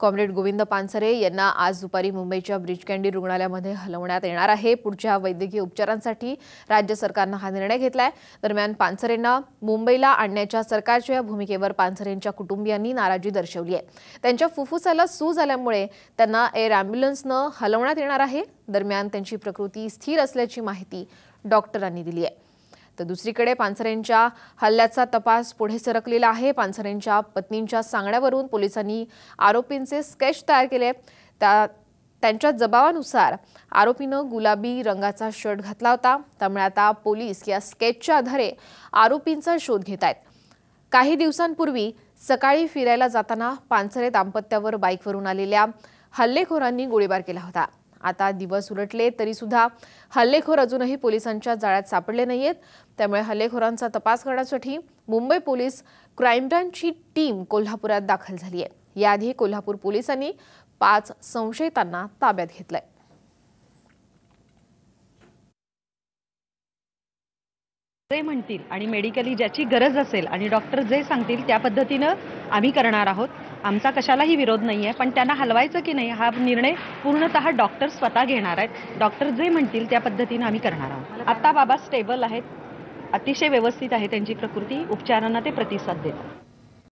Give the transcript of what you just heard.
comrade Govind Pansare यांना आज दुपारी मुंबईच्या ब्रिज कँडी रुग्णालयामध्ये हलवण्यात येणार आहे पुढच्या वैद्यकीय उपचारांसाठी राज्य सरकारनं हा निर्णय घेतलाय दरम्यान पानसरेंना मुंबईला आणण्याच्या सरकारच्या भूमिकेवर पानसरेंच्या कुटुंबियांनी नाराजी दर्शवली आहे त्यांच्या फुफ्फुसाला सूज आल्यामुळे त्यांना एअर अँब्युलन्सनं हलवण्यात येणार आहे दरम्यान त्यांची प्रकृती स्थिर असल्याची माहिती डॉक्टरांनी दिली आहे तर दुसरीकडे पानसरेंच्या हल्ल्याचा तपास पुढे सरकलेला आहे पानसरेंच्या पत्नींच्या सांगण्यावरून पोलिसांनी आरोपींचे स्केच तयार केले त्या त्यांच्या जबावानुसार आरोपीनं गुलाबी रंगाचा शर्ट घातला होता त्यामुळे आता पोलीस या स्केचच्या आधारे आरोपींचा शोध घेत आहेत काही दिवसांपूर्वी सकाळी फिरायला जाताना पानसरे दाम्पत्यावर बाईकवरून आलेल्या हल्लेखोरांनी गोळीबार केला होता आता दिवस उलटले सुद्धा हल्लेखोर अजूनही पोलिसांच्या जाळ्यात सापडले नाहीयेत त्यामुळे हल्लेखोरांचा तपास करण्यासाठी मुंबई पोलीस क्राईम ब्रांचची टीम कोल्हापुरात दाखल झाली आहे याआधी कोल्हापूर पोलिसांनी पाच संशयितांना ताब्यात घेतलंय जे म्हणतील आणि मेडिकली ज्याची गरज असेल आणि डॉक्टर जे सांगतील त्या पद्धतीनं आम्ही करणार आहोत आमचा कशालाही विरोध नाही आहे पण त्यांना हलवायचं की नाही हा निर्णय पूर्णतः डॉक्टर स्वतः घेणार आहेत डॉक्टर जे म्हणतील त्या पद्धतीनं आम्ही करणार आहोत आत्ता बाबा स्टेबल आहेत अतिशय व्यवस्थित आहे त्यांची प्रकृती उपचारांना ते प्रतिसाद देतात